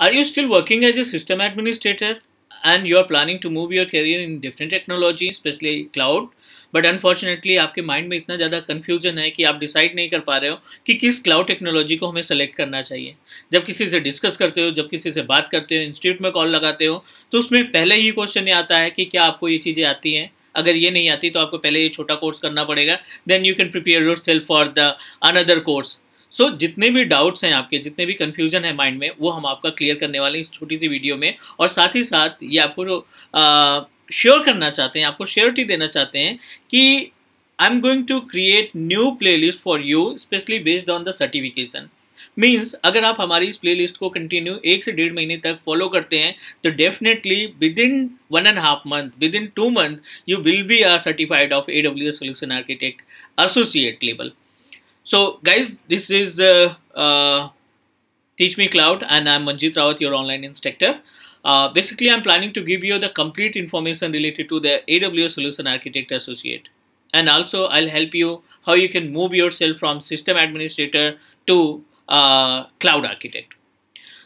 Are you still working as a system administrator and you are planning to move your career in different technology, especially cloud? But unfortunately आपके mind में इतना ज़्यादा confusion है कि आप decide नहीं कर पा रहे हो कि किस क्लाउड टेक्नोलॉजी को हमें सेलेक्ट करना चाहिए जब किसी से डिस्कस करते हो जब किसी से बात करते हो इंस्टीट्यूट में कॉल लगाते हो तो उसमें पहले ही क्वेश्चन ये आता है कि क्या आपको ये चीज़ें आती हैं अगर ये नहीं आती तो आपको पहले ये छोटा कोर्स करना पड़ेगा then you can prepare yourself for the another course so so, जितने भी डाउट्स हैं आपके जितने भी कन्फ्यूजन है माइंड में वो हम आपका क्लियर करने वाले हैं इस छोटी सी वीडियो में और साथ ही साथ ये आपको श्योर करना चाहते हैं आपको श्योरिटी देना चाहते हैं कि I am going to create new playlist for you specially based on the certification means अगर आप हमारी इस प्लेलिस्ट को कंटिन्यू एक से डेढ़ महीने तक फॉलो करते हैं तो definitely within one and half month within two month you will be are certified of A W S solution architect associate level So guys, this is uh, uh, Teach Me Cloud and I'm Manjeet Rawat, your online instructor. Uh, basically, I'm planning to give you the complete information related to the AWS Solution Architect Associate. And also, I'll help you how you can move yourself from system administrator to uh, cloud architect.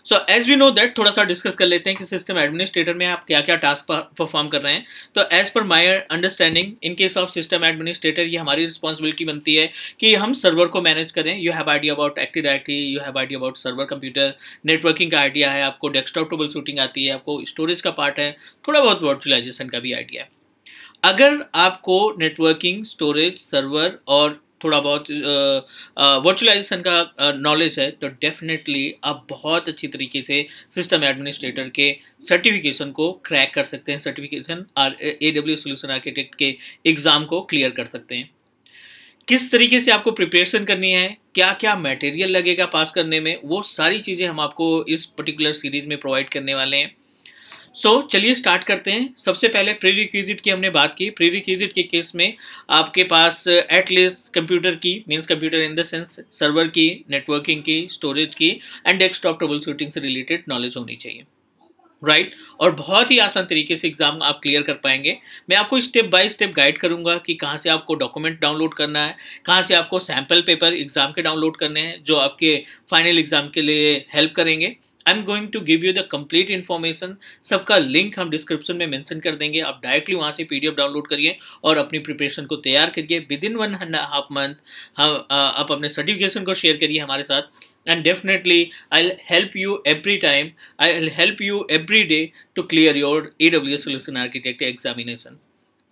So as we know that थोड़ा सा discuss कर लेते हैं कि system administrator में आप क्या क्या टास्क परफॉर्म कर रहे हैं तो as per my understanding in case of system administrator ये हमारी रिस्पॉन्सिबिलिटी बनती है कि हम सर्वर को मैनेज करें you have idea about active directory you have idea about server computer networking का आइडिया है आपको डेस्कटॉप टेबल शूटिंग आती है आपको स्टोरेज का पार्ट है थोड़ा बहुत वर्चुअलाइजेशन का भी आइडिया है अगर आपको नेटवर्किंग स्टोरेज सर्वर और थोड़ा बहुत वर्चुअलाइजेशन का नॉलेज है तो डेफिनेटली आप बहुत अच्छी तरीके से सिस्टम एडमिनिस्ट्रेटर के सर्टिफिकेशन को क्रैक कर सकते हैं certification are A W solution architect के एग्ज़ाम को क्लियर कर सकते हैं किस तरीके से आपको प्रिपरेशन करनी है क्या क्या मटेरियल लगेगा पास करने में वो सारी चीज़ें हम आपको इस पर्टिकुलर सीरीज में प्रोवाइड करने वाले हैं सो so, चलिए स्टार्ट करते हैं सबसे पहले प्री रिक्विजिट की हमने बात की प्री रिक्विजिट के केस में आपके पास एटलीस्ट कंप्यूटर की means computer in the sense server की नेटवर्किंग की स्टोरेज की एंड डेस्कटॉप ट्रबल शूटिंग से रिलेटेड नॉलेज होनी चाहिए राइट right? और बहुत ही आसान तरीके से एग्जाम आप क्लियर कर पाएंगे मैं आपको स्टेप बाय स्टेप गाइड करूंगा कि कहाँ से आपको डॉक्यूमेंट डाउनलोड करना है कहाँ से आपको सैम्पल पेपर एग्जाम के डाउनलोड करने हैं जो आपके फाइनल एग्जाम के लिए हेल्प करेंगे I am going to give you the complete information सबका लिंक हम डिस्क्रिप्शन में मेंशन कर देंगे आप डायरेक्टली वहाँ से पीडीएफ डाउनलोड करिए और अपनी प्रिपरेशन को तैयार करिए within one and half month हम आप अपने सर्टिफिकेशन को शेयर करिए हमारे साथ and and definitely I'll help you every time. Help you every day to clear your E W solution architect examination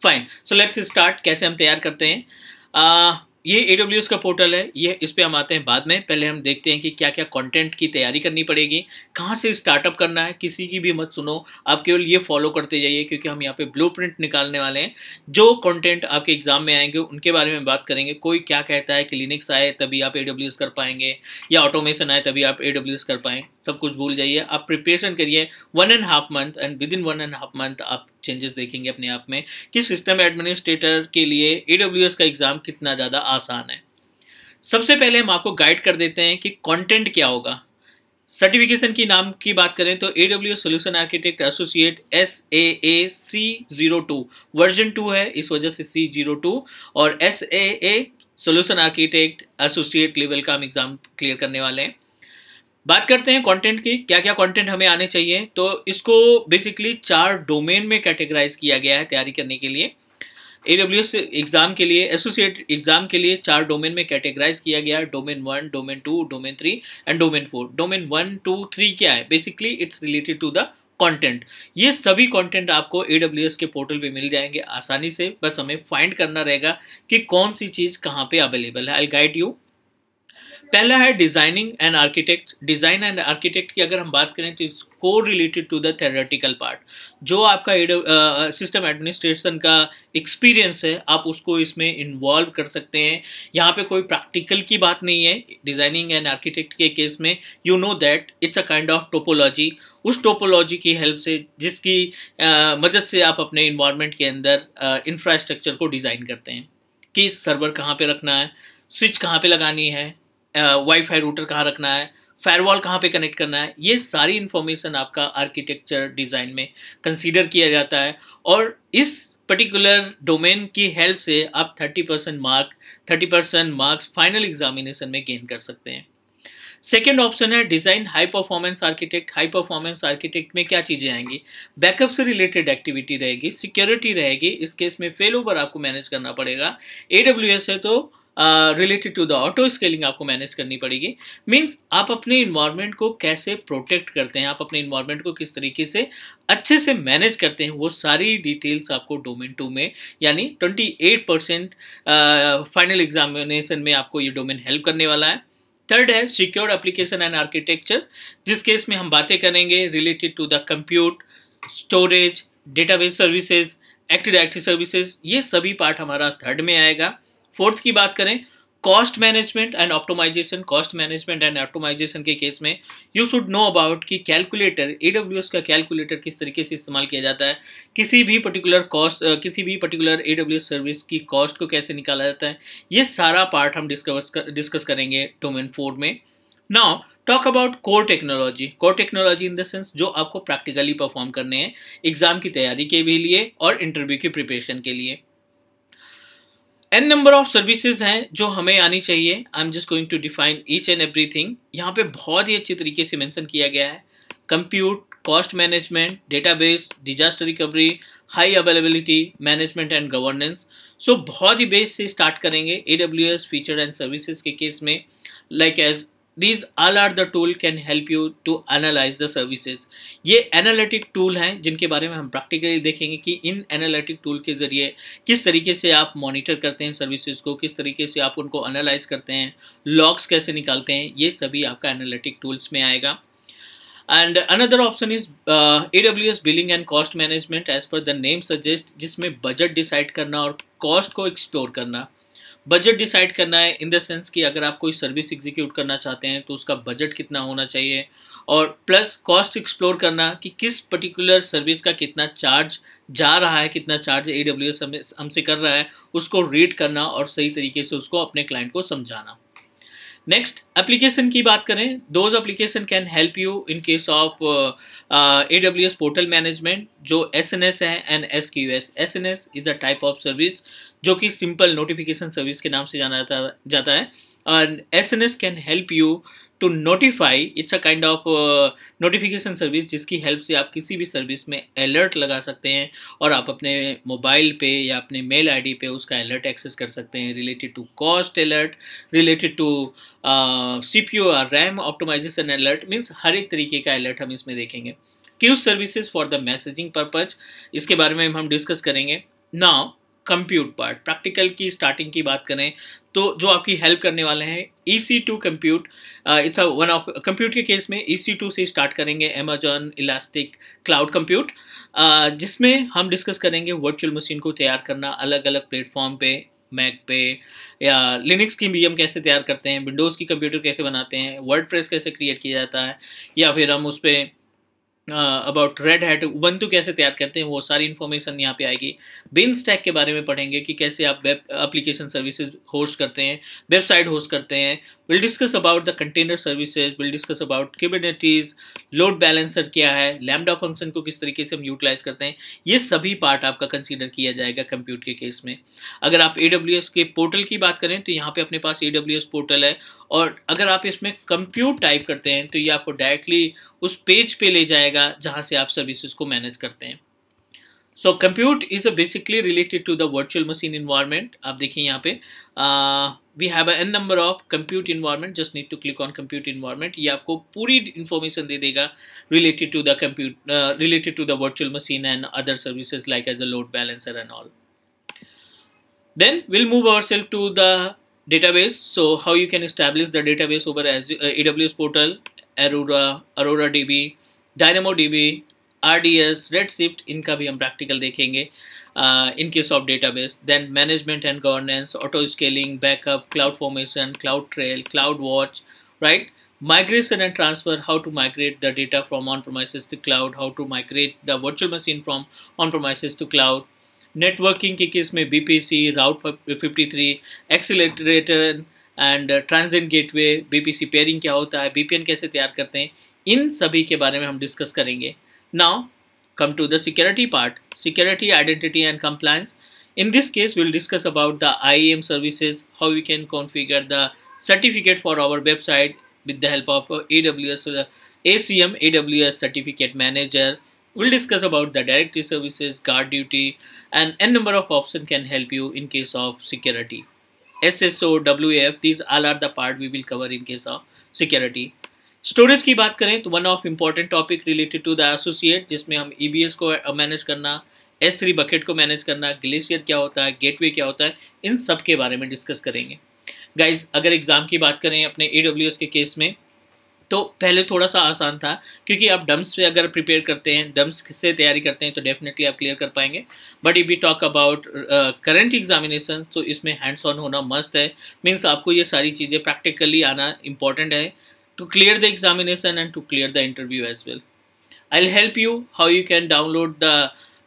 fine so let's start कैसे हम तैयार करते हैं uh, ये ए का पोर्टल है ये इस पर हम आते हैं बाद में पहले हम देखते हैं कि क्या क्या कंटेंट की तैयारी करनी पड़ेगी कहाँ से स्टार्टअप करना है किसी की भी मत सुनो आप केवल ये फॉलो करते जाइए क्योंकि हम यहाँ पे ब्लूप्रिंट निकालने वाले हैं जो कंटेंट आपके एग्जाम में आएंगे उनके बारे में बात करेंगे कोई क्या कहता है क्लिनिक्स आए तभी आप ए कर पाएंगे या ऑटोमेशन आए तभी आप ए कर पाएँ सब कुछ भूल जाइए आप प्रिपरेशन करिए one and half month and within one and half month आप चेंजेस देखेंगे अपने आप में कि सिस्टम एडमिनिस्ट्रेटर के लिए ई का एग्ज़ाम कितना ज़्यादा आसान है सबसे पहले हम आपको गाइड कर देते हैं कि कंटेंट क्या होगा सर्टिफिकेशन की नाम की बात करें तो A W solution architect associate S A A C zero two version two है इस वजह से सी जीरो टू और S A A solution architect associate level का हम एग्जाम क्लियर करने वाले हैं बात करते हैं कंटेंट की क्या क्या कंटेंट हमें आने चाहिए तो इसको बेसिकली चार डोमेन में कैटेगराइज किया गया है तैयारी करने के लिए ए डब्ल्यू एस एग्ज़ाम के लिए एसोसिएट एग्ज़ाम के लिए चार डोमेन में कैटेगराइज किया गया domain one domain two domain three and domain four domain one two three क्या है basically it's related to the content ये सभी कंटेंट आपको ए के पोर्टल पे मिल जाएंगे आसानी से बस हमें फाइंड करना रहेगा कि कौन सी चीज़ कहाँ पे अवेलेबल है आई गाइड यू पहला है designing and architect design and architect की अगर हम बात करें तो इट्स को related to the theoretical part जो आपका सिस्टम एडमिनिस्ट्रेशन का एक्सपीरियंस है आप उसको इसमें इन्वॉल्व कर सकते हैं यहाँ पे कोई प्रैक्टिकल की बात नहीं है डिजाइनिंग एंड आर्किटेक्ट के केस में you know that it's a kind of topology उस टोपोलॉजी की हेल्प से जिसकी uh, मदद से आप अपने इन्वायरमेंट के अंदर इंफ्रास्ट्रक्चर uh, को डिज़ाइन करते हैं कि सर्वर कहाँ पे रखना है स्विच कहाँ पे लगानी है वाईफाई रूटर कहाँ रखना है फायरवॉल कहाँ पे कनेक्ट करना है ये सारी इन्फॉर्मेशन आपका आर्किटेक्चर डिज़ाइन में कंसीडर किया जाता है और इस पर्टिकुलर डोमेन की हेल्प से आप 30 percent mark 30 percent marks final examination में गेन कर सकते हैं सेकेंड ऑप्शन है design high performance architect high performance architect में क्या चीज़ें आएंगी बैकअप से रिलेटेड एक्टिविटी रहेगी सिक्योरिटी रहेगी इस केस में फेल ओवर आपको मैनेज करना पड़ेगा ए है तो related to the auto scaling आपको मैनेज करनी पड़ेगी मीन्स आप अपने इन्वायरमेंट को कैसे प्रोटेक्ट करते हैं आप अपने इन्वायरमेंट को किस तरीके से अच्छे से मैनेज करते हैं वो सारी डिटेल्स आपको डोमेन टू में यानी 28 परसेंट फाइनल एग्जामिनेशन में आपको ये डोमेन हेल्प करने वाला है थर्ड है सिक्योर एप्लीकेशन एंड आर्किटेक्चर जिस केस में हम बातें करेंगे related to the compute storage database services active directory services ये सभी पार्ट हमारा थर्ड में आएगा फोर्थ की बात करें cost management and optimization cost management and optimization के केस में यू शुड नो अबाउट कि कैलकुलेटर ए का कैलकुलेटर किस तरीके से इस्तेमाल किया जाता है किसी भी पर्टिकुलर कॉस्ट किसी भी पर्टिकुलर ए सर्विस की कॉस्ट को कैसे निकाला जाता है ये सारा पार्ट हम डिस्कस डिस्कस करेंगे डोमेन फोर में now talk about core technology core technology in the sense जो आपको प्रैक्टिकली परफॉर्म करने हैं एग्जाम की तैयारी के भी लिए और इंटरव्यू की प्रिपरेशन के लिए एन नंबर ऑफ सर्विसेज हैं जो हमें आनी चाहिए I am just going to define each and every thing यहाँ पे बहुत ही अच्छी तरीके से मेंशन किया गया है compute cost management database disaster recovery high availability management and governance so बहुत ही बेस से स्टार्ट करेंगे A W S feature and services के केस में like as these all are the tool can help you to analyze the services ये analytic tool हैं जिनके बारे में हम प्रैक्टिकली देखेंगे कि इन एनालिटिक टूल के ज़रिए किस तरीके से आप मॉनिटर करते हैं सर्विसेज को किस तरीके से आप उनको एनालाइज करते हैं लॉग्स कैसे निकालते हैं ये सभी आपका एनालिटिक टूल्स में आएगा and another option is A W S billing and cost management as per the name suggest जिसमें बजट डिसाइड करना और कॉस्ट को एक्सप्लोर करना बजट डिसाइड करना है इन द सेंस कि अगर आप कोई सर्विस एग्जीक्यूट करना चाहते हैं तो उसका बजट कितना होना चाहिए और प्लस कॉस्ट एक्सप्लोर करना कि किस पर्टिकुलर सर्विस का कितना चार्ज जा रहा है कितना चार्ज ए डब्ल्यू एस हमसे कर रहा है उसको रीड करना और सही तरीके से उसको अपने क्लाइंट को समझाना नेक्स्ट एप्लीकेशन की बात करें those application can help you in case of A W S portal management जो एस एन एस है and S Q S S N S is a type of service जो कि simple notification service के नाम से जाना जाता जाता है S N S can help you to notify it's a kind of notification service जिसकी हेल्प से आप किसी भी सर्विस में अलर्ट लगा सकते हैं और आप अपने मोबाइल पे या अपने मेल आईडी पे उसका अलर्ट एक्सेस कर सकते हैं related to cost alert related to C P U RAM optimization alert means हर एक तरीके का अलर्ट हम इसमें देखेंगे queues services for the messaging purpose इसके बारे में हम डिस्कस करेंगे नाउ कंप्यूट पार्ट प्रैक्टिकल की स्टार्टिंग की बात करें तो जो आपकी हेल्प करने वाले हैं E C two compute it's one of compute के केस में ई सी टू से स्टार्ट करेंगे अमेजॉन इलास्टिक क्लाउड कंप्यूट जिसमें हम डिस्कस करेंगे वर्चुअल मशीन को तैयार करना अलग अलग प्लेटफॉर्म पे मैक पे या लिनक्स की मीडियम कैसे तैयार करते हैं विंडोज़ की कंप्यूटर कैसे बनाते हैं वर्ड कैसे क्रिएट किया जाता है या फिर हम उस पर अबाउट रेड हैट उबंतु कैसे तैयार करते हैं वो सारी इन्फॉर्मेशन यहाँ पे आएगी बिन स्टैक के बारे में पढ़ेंगे कि कैसे आप वेब एप्लीकेशन सर्विसेज होस्ट करते हैं वेबसाइट होस्ट करते हैं will discuss about the container services will discuss about Kubernetes load balancer क्या है लैमडा फंक्शन को किस तरीके से हम यूटिलाइज करते हैं ये सभी पार्ट आपका कंसिडर किया जाएगा कंप्यूट के केस में अगर आप ए डब्ल्यू एस के पोर्टल की बात करें तो यहाँ पर अपने पास ए डब्ल्यू एस पोर्टल है और अगर आप इसमें कंप्यूट टाइप करते हैं तो ये आपको डायरेक्टली उस पेज पे ले जाएगा जहाँ से आप सर्विसेज को मैनेज करते हैं so compute is a basically related to the virtual machine environment आप देखिए यहाँ पे we have an number of compute environment just need to click on compute environment ये आपको पूरी इन्फॉर्मेशन दे देगा related to the compute related to the virtual machine and other services like as a load balancer and all then move then we'll move ourselves to the database so how you can over as database W S portal Aurora Aurora D B Dynamo D B R D S Redshift इनका भी हम practical देखेंगे in case of data base then management and governance auto scaling backup cloud formation cloud trail cloud watch right migration and transfer how to migrate the data from on premises to cloud how to migrate the virtual machine from on premises to cloud networking के case में V P C route fifty three accelerator and transit gateway V P C peering क्या होता है B P N कैसे तैयार करते हैं इन सभी के बारे में हम डिस्कस करेंगे Now come to the security part, security, identity and compliance. In this case, we'll discuss about the IAM services, how we can configure the certificate for our website with the help of AWS, uh, ACM, AWS Certificate Manager. We'll discuss about the directory services, guard duty, and n number of options can help you in case of security. SSO, WAF, these all are the part we will cover in case of security. Storage की बात करें तो one of important topic related to the associate जिसमें हम E e को manage uh, करना S three bucket को manage करना ग्लेशियर क्या होता है गेटवे क्या होता है इन सब के बारे में डिस्कस करेंगे गाइज अगर एग्ज़ाम की बात करें अपने ए के केस में तो पहले थोड़ा सा आसान था क्योंकि आप डम्स पे अगर प्रिपेयर करते हैं डम्स से तैयारी करते हैं तो डेफिनेटली आप क्लियर कर पाएंगे but if we talk about current examination तो इसमें हैंड्स ऑन होना मस्त है मीन्स आपको ये सारी चीज़ें प्रैक्टिकली आना इम्पॉर्टेंट है to clear the examination and to clear the interview as well. I'll help you how you can download the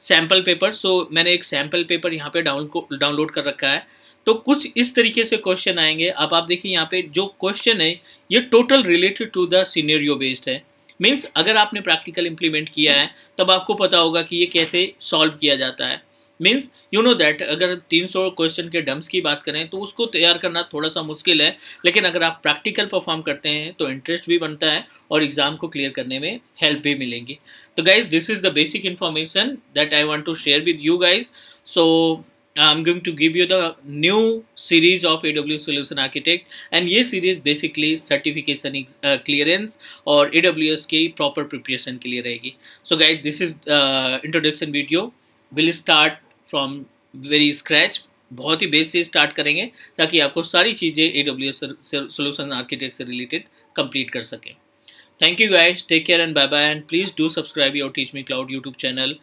sample paper so मैंने एक सैम्पल पेपर यहाँ पे डाउन डाउनलोड कर रखा है तो कुछ इस तरीके से क्वेश्चन आएंगे अब आप देखिए यहाँ पे जो क्वेश्चन है ये total related to the scenario based है मीन्स अगर आपने प्रैक्टिकल इम्प्लीमेंट किया है तब आपको पता होगा कि ये कैसे सॉल्व किया जाता है मीन्स यू नो दैट अगर 300 क्वेश्चन के डम्स की बात करें तो उसको तैयार करना थोड़ा सा मुश्किल है लेकिन अगर आप प्रैक्टिकल परफॉर्म करते हैं तो इंटरेस्ट भी बनता है और एग्जाम को क्लियर करने में हेल्प भी मिलेंगी तो guys this is the basic information that I want to share with you guys so I am going to give you the new series of A W solution architect and ये series basically certification clearance और A W S की proper preparation के लिए रहेगी so guys this is introduction video will start from very scratch बहुत ही base से start करेंगे ताकि आपको सारी चीज़ें ए डब्ल्यू सोल्यूशन आर्किटेक्ट से रिलेटेड कंप्लीट कर सकें thank you guys take care and bye bye and please do subscribe your teach me cloud YouTube channel